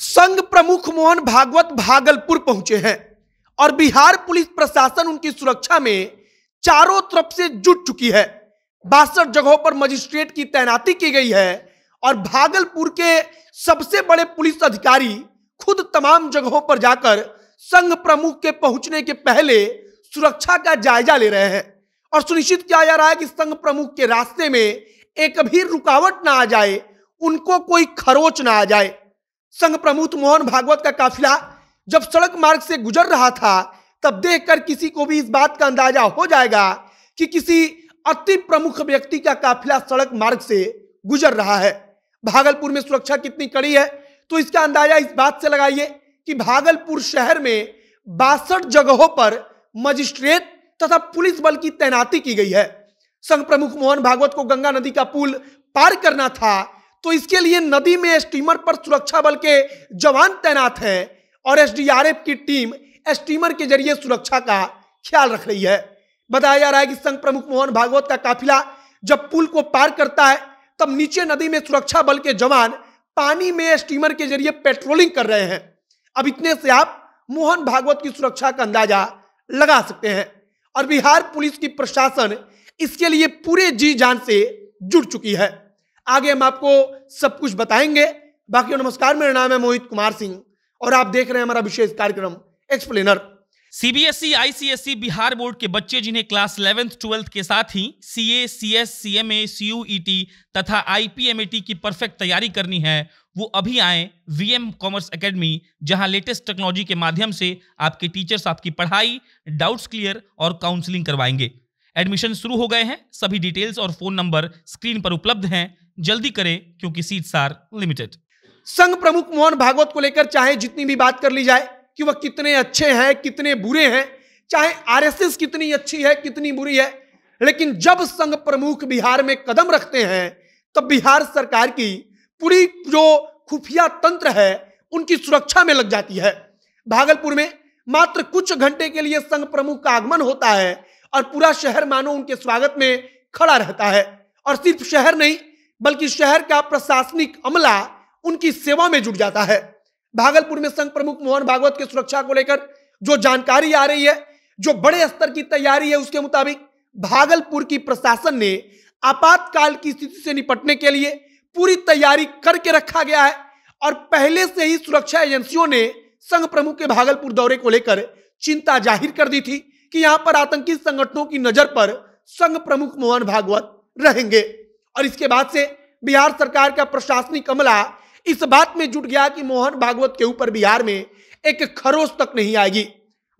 संघ प्रमुख मोहन भागवत भागलपुर पहुंचे हैं और बिहार पुलिस प्रशासन उनकी सुरक्षा में चारों तरफ से जुट चुकी है बासठ जगहों पर मजिस्ट्रेट की तैनाती की गई है और भागलपुर के सबसे बड़े पुलिस अधिकारी खुद तमाम जगहों पर जाकर संघ प्रमुख के पहुंचने के पहले सुरक्षा का जायजा ले रहे हैं और सुनिश्चित किया जा रहा है कि संघ प्रमुख के रास्ते में एक भी रुकावट ना आ जाए उनको कोई खरोच ना आ जाए संघ प्रमुख मोहन भागवत का काफिला जब सड़क मार्ग से गुजर रहा था तब देखकर किसी को भी इस बात का अंदाजा हो जाएगा कि किसी अति प्रमुख व्यक्ति का काफिला सड़क मार्ग से गुजर रहा है भागलपुर में सुरक्षा कितनी कड़ी है तो इसका अंदाजा इस बात से लगाइए कि भागलपुर शहर में बासठ जगहों पर मजिस्ट्रेट तथा पुलिस बल की तैनाती की गई है संघ प्रमुख मोहन भागवत को गंगा नदी का पुल पार करना था तो इसके लिए नदी में स्टीमर पर सुरक्षा बल के जवान तैनात हैं और एसडीआरएफ की टीम स्टीमर के जरिए सुरक्षा का ख्याल रख रही है बताया जा रहा है कि संघ प्रमुख मोहन भागवत का काफिला जब पुल को पार करता है तब नीचे नदी में सुरक्षा बल के जवान पानी में स्टीमर के जरिए पेट्रोलिंग कर रहे हैं अब इतने से आप मोहन भागवत की सुरक्षा का अंदाजा लगा सकते हैं और बिहार पुलिस की प्रशासन इसके लिए पूरे जी जान से जुड़ चुकी है आगे हम आपको सब कुछ बताएंगे बाकी नमस्कार मेरा नाम है मोहित कुमार सिंह और आप देख रहे हैं हमारा विशेष कार्यक्रम explainer CBSE ICSE Bihar board के बच्चे जिन्हें क्लास इलेवेंथ ट्वेल्थ के साथ ही C C A S C CS CMA T तथा आईपीएमएटी की परफेक्ट तैयारी करनी है वो अभी आए वीएम कॉमर्स एकेडमी जहां लेटेस्ट टेक्नोलॉजी के माध्यम से आपके टीचर्स आपकी पढ़ाई डाउट्स क्लियर और काउंसलिंग करवाएंगे एडमिशन शुरू हो गए हैं सभी डिटेल्स और फोन नंबर स्क्रीन पर उपलब्ध हैं जल्दी करें क्योंकि सीट्स आर लिमिटेड संघ प्रमुख मोहन भागवत को लेकर चाहे जितनी भी बात कर ली जाए कि वह कितने अच्छे हैं कितने बुरे हैं चाहे आरएसएस कितनी अच्छी है कितनी बुरी है लेकिन जब संघ प्रमुख बिहार में कदम रखते हैं तब बिहार सरकार की पूरी जो खुफिया तंत्र है उनकी सुरक्षा में लग जाती है भागलपुर में मात्र कुछ घंटे के लिए संघ प्रमुख का आगमन होता है और पूरा शहर मानो उनके स्वागत में खड़ा रहता है और सिर्फ शहर नहीं बल्कि शहर का प्रशासनिक अमला उनकी सेवा में जुट जाता है भागलपुर में संघ प्रमुख मोहन भागवत की सुरक्षा को लेकर जो जानकारी आ रही है जो बड़े स्तर की तैयारी है उसके मुताबिक भागलपुर की प्रशासन ने आपातकाल की स्थिति से निपटने के लिए पूरी तैयारी करके रखा गया है और पहले से ही सुरक्षा एजेंसियों ने संघ प्रमुख के भागलपुर दौरे को लेकर चिंता जाहिर कर दी थी कि यहां पर आतंकी संगठनों की नजर पर संघ प्रमुख मोहन भागवत रहेंगे और इसके बाद से बिहार सरकार का प्रशासनिक अमला इस बात में जुट गया कि मोहन भागवत के ऊपर बिहार में एक खरोस तक नहीं आएगी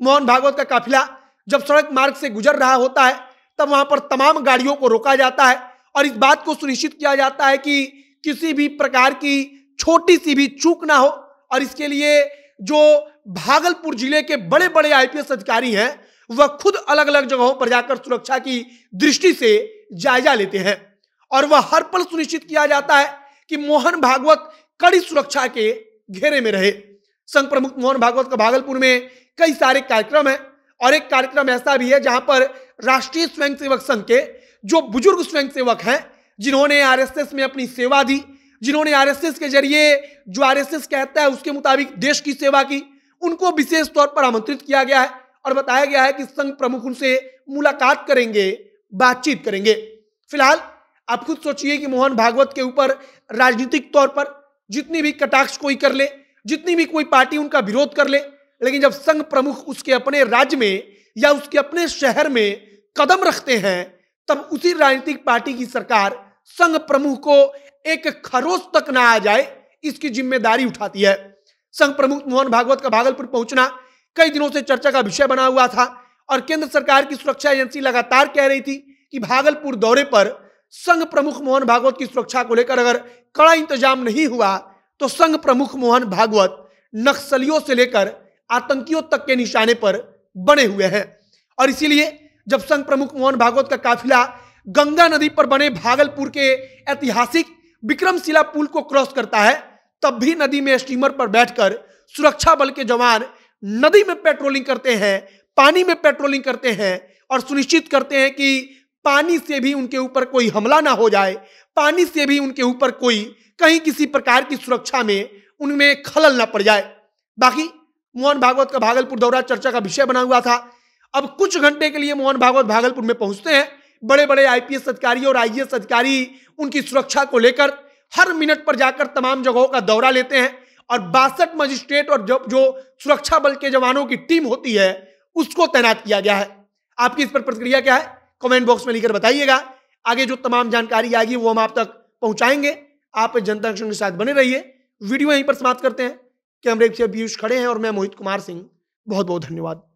मोहन भागवत का काफिला जब सड़क मार्ग से गुजर रहा होता है तब वहां पर तमाम गाड़ियों को रोका जाता है और इस बात को सुनिश्चित किया जाता है कि किसी भी प्रकार की छोटी सी भी चूक ना हो और इसके लिए जो भागलपुर जिले के बड़े बड़े आईपीएस अधिकारी हैं वह खुद अलग अलग जगहों पर जाकर सुरक्षा की दृष्टि से जायजा लेते हैं और वह हर पल सुनिश्चित किया जाता है कि मोहन भागवत कड़ी सुरक्षा के घेरे में रहे संघ प्रमुख मोहन भागवत का भागलपुर में कई सारे कार्यक्रम है और एक कार्यक्रम ऐसा भी है जहां पर राष्ट्रीय स्वयंसेवक संघ के जो बुजुर्ग स्वयंसेवक हैं जिन्होंने आरएसएस में अपनी सेवा दी जिन्होंने आरएसएस के जरिए जो आरएसएस कहता है उसके मुताबिक देश की सेवा की उनको विशेष तौर पर आमंत्रित किया गया है और बताया गया है कि संघ प्रमुख उनसे मुलाकात करेंगे बातचीत करेंगे फिलहाल आप खुद सोचिए कि मोहन भागवत के ऊपर राजनीतिक तौर पर जितनी भी कटाक्ष कोई कर ले जितनी भी कोई पार्टी उनका विरोध कर ले लेकिन जब संघ प्रमुख उसके अपने राज्य में या उसके अपने शहर में कदम रखते हैं तब उसी राजनीतिक पार्टी की सरकार संघ प्रमुख को एक खरोस तक ना आ जाए इसकी जिम्मेदारी उठाती है संघ प्रमुख मोहन भागवत का भागलपुर पहुंचना कई दिनों से चर्चा का विषय बना हुआ था और केंद्र सरकार की सुरक्षा एजेंसी लगातार कह रही थी कि भागलपुर दौरे पर संघ प्रमुख मोहन भागवत की सुरक्षा को लेकर अगर कड़ा इंतजाम नहीं हुआ तो संघ प्रमुख मोहन भागवत नक्सलियों से लेकर आतंकियों तक के निशाने पर बने हुए हैं और इसीलिए जब संघ प्रमुख मोहन भागवत का काफिला गंगा नदी पर बने भागलपुर के ऐतिहासिक विक्रमशिला पुल को क्रॉस करता है तब भी नदी में स्टीमर पर बैठकर सुरक्षा बल के जवान नदी में पेट्रोलिंग करते हैं पानी में पेट्रोलिंग करते हैं और सुनिश्चित करते हैं कि पानी से भी उनके ऊपर कोई हमला ना हो जाए पानी से भी उनके ऊपर कोई कहीं किसी प्रकार की सुरक्षा में उनमें खलल ना पड़ जाए बाकी मोहन भागवत का भागलपुर दौरा चर्चा का विषय बना हुआ था अब कुछ घंटे के लिए मोहन भागवत भागलपुर में पहुंचते हैं बड़े बड़े आईपीएस अधिकारी और आईएएस e अधिकारी उनकी सुरक्षा को लेकर हर मिनट पर जाकर तमाम जगहों का दौरा लेते हैं और बासठ मजिस्ट्रेट और जो, जो सुरक्षा बल के जवानों की टीम होती है उसको तैनात किया गया है आपकी इस पर प्रतिक्रिया क्या है कमेंट बॉक्स में लिखकर बताइएगा आगे जो तमाम जानकारी आएगी वो हम आप तक पहुंचाएंगे आप जनता एक्शन के साथ बने रहिए वीडियो यहीं पर समाप्त करते हैं कैमरे पीयूष खड़े हैं और मैं मोहित कुमार सिंह बहुत बहुत धन्यवाद